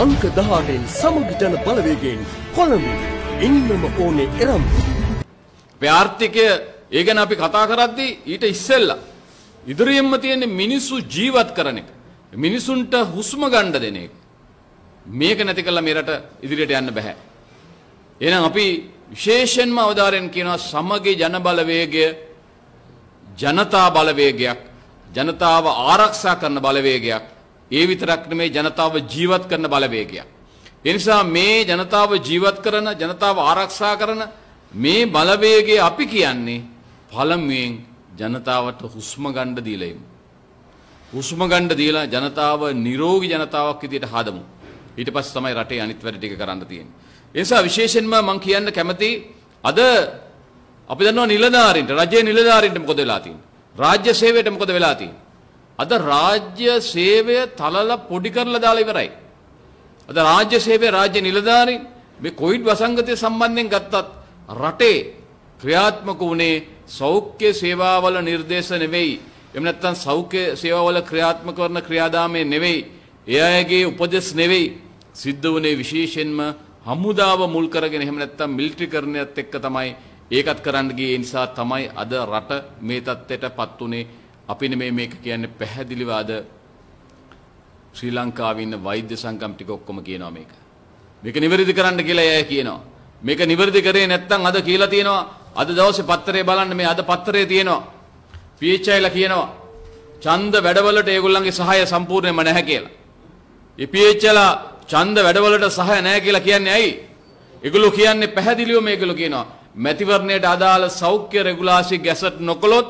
අංක දහටෙන් සමගිටන බලවේගෙන් කොළඹින් එන්නම ඕනේ එරම්. ප්‍යාර්ථිකය ඒ ගැන අපි කතා කරද්දී ඊට ඉස්සෙල්ලා. ඉදිරියෙන්ම තියෙන මිනිස්සු ජීවත් කරන එක. මිනිසුන්ට හුස්ම ගණ්ඩ දෙන එක. මේක නැති කල්ලා මේරට ඉදිරියට යන්න බැහැ. එනම් අපි විශේෂෙන්ම අවධාරයෙන් කියනවා සමගේ ජනබලවේගය ජනතා බලවේගයක් ජනතාව ආරක්ෂා කරන බලවේගයක් ඒ විතරක් නෙමේ ජනතාව ජීවත් කරන බලවේගයක්. ඒ නිසා මේ ජනතාව ජීවත් කරන ජනතාව ආරක්ෂා කරන මේ බලවේගය අපි කියන්නේ පළමුවෙන් ජනතාවට හුස්ම ගන්න දීලා ඉමු. හුස්ම ගන්න දීලා ජනතාව නිරෝගී ජනතාවක් විදියට හදමු. ඊට පස්සේ තමයි රටේ අනිත් වැඩ ටික කරන්න තියෙන්නේ. ඒ නිසා විශේෂයෙන්ම මම කියන්න කැමති අද අපි දන්නවා නිලධාරීන්ට රජයේ නිලධාරීන්ට මොකද වෙලා තියෙන්නේ? රාජ්‍ය සේවයට මොකද වෙලා තියෙන්නේ? අද රාජ්‍ය සේවය තලලා පොඩි කරලා දාලා ඉවරයි. අද රාජ්‍ය සේවය රාජ්‍ය නිලධාරීන් මේ කොවිඩ් වසංගතය සම්බන්ධයෙන් ගත්තත් රටේ ක්‍රියාත්මක වුණේ සෞඛ්‍ය සේවාවල නිර්දේශ නෙවෙයි. එහෙම නැත්නම් සෞඛ්‍ය සේවාවල ක්‍රියාත්මක කරන ක්‍රියාදාමයේ නෙවෙයි. ඒ අයගේ උපදෙස් නෙවෙයි. සිද්ධ වුණේ විශේෂයෙන්ම හමුදාව මුල් කරගෙන එහෙම නැත්නම් මිලිටරිකරණයත් එක්ක තමයි ඒකත් කරන්න ගියේ නිසා තමයි අද රට මේ තත්ත්වයටපත් උනේ. අපි නෙමෙයි මේක කියන්නේ පැහැදිලිව අද ශ්‍රී ලංකාවේ ඉන්න වෛද්‍ය සංගම් ටික ඔක්කොම කියනවා මේක. මේක නිවැරදි කරන්න කියලා එයා කියනවා. මේක නිවැරදි කරේ නැත්නම් අද කියලා තියෙනවා. අද දවසේ පත්තරේ බලන්න මේ අද පත්තරේ තියෙනවා. PHIලා කියනවා. ඡන්ද වැඩවලට ඒගොල්ලන්ගේ සහාය සම්පූර්ණයෙන්ම නැහැ කියලා. ඒ PHIලා ඡන්ද වැඩවලට සහාය නැහැ කියලා කියන්නේ ඇයි? ඒගොල්ලෝ කියන්නේ පැහැදිලිවම ඒගොල්ලෝ කියනවා. මැතිවරණයට අදාළ සෞඛ්‍ය රෙගුලාසි ගැසට් නොකළොත්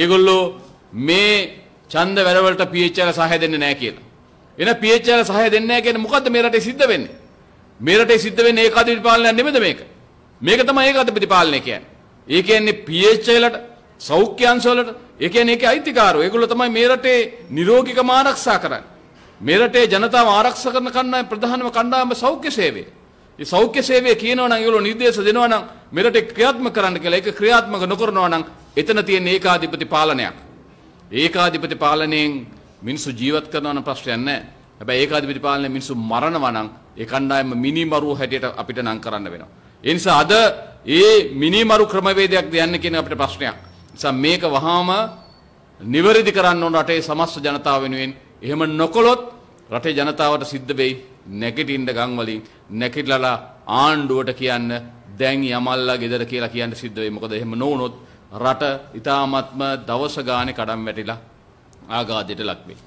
ඒගොල්ලෝ මේ ඡන්ද වැඩවලට PHL සහය දෙන්නේ නැහැ කියලා. එන PHL සහය දෙන්නේ නැහැ කියන්නේ මොකද්ද මේ රටේ සිද්ධ වෙන්නේ? මේ රටේ සිද්ධ වෙන්නේ ඒකාධිපති පාලනයක් නෙමෙයිද මේක? මේක තමයි ඒකාධිපති පාලනය කියන්නේ. ඒ කියන්නේ PHLට සෞඛ්‍ය අංශවලට ඒ කියන්නේ ඒකේ අයිතිකාරෝ. ඒගොල්ලෝ තමයි මේ රටේ නිරෝගීකම ආරක්ෂා කරන්නේ. මේ රටේ ජනතාව ආරක්ෂා කරන කණ්ඩායම ප්‍රධානම කණ්ඩායම සෞඛ්‍ය සේවය. ඒ සෞඛ්‍ය සේවය කියනවා නම් ඒගොල්ලෝ නිර්දේශ දෙනවා නම් මේ රටේ ක්‍රියාත්මක කරන්න කියලා. ඒක ක්‍රියාත්මක නොකරනවා නම් එතන තියෙන ඒකාධිපති පාලනයක්. ඒකාධිපති පාලනයෙන් මිනිස්සු ජීවත් කරනවන ප්‍රශ්නයක් නැහැ. හැබැයි ඒකාධිපති පාලනයෙන් මිනිස්සු මරනවා නම් ඒ කණ්ඩායම මිනිමරුව හැටියට අපිට නම් කරන්න වෙනවා. ඒ නිසා අද ඒ මිනිමරු ක්‍රමවේදයක්ද යන්නේ කියන අපිට ප්‍රශ්නයක්. නිසා මේක වහාම නිවැරදි කරන්න ඕන රටේ සමස්ත ජනතාව වෙනුවෙන්. එහෙම නොකළොත් රටේ ජනතාවට සිද්ධ වෙයි නැගිටින්න ගම් වලින් නැගිටලා ආණ්ඩුවට කියන්න දැන් යමල්ලා ගෙදර කියලා කියන්න සිද්ධ වෙයි. මොකද එහෙම නොවුනොත් රට ඉතාමත්ම දවස ගානේ කඩම් වැටිලා ආගාධයට ලක් වෙයි.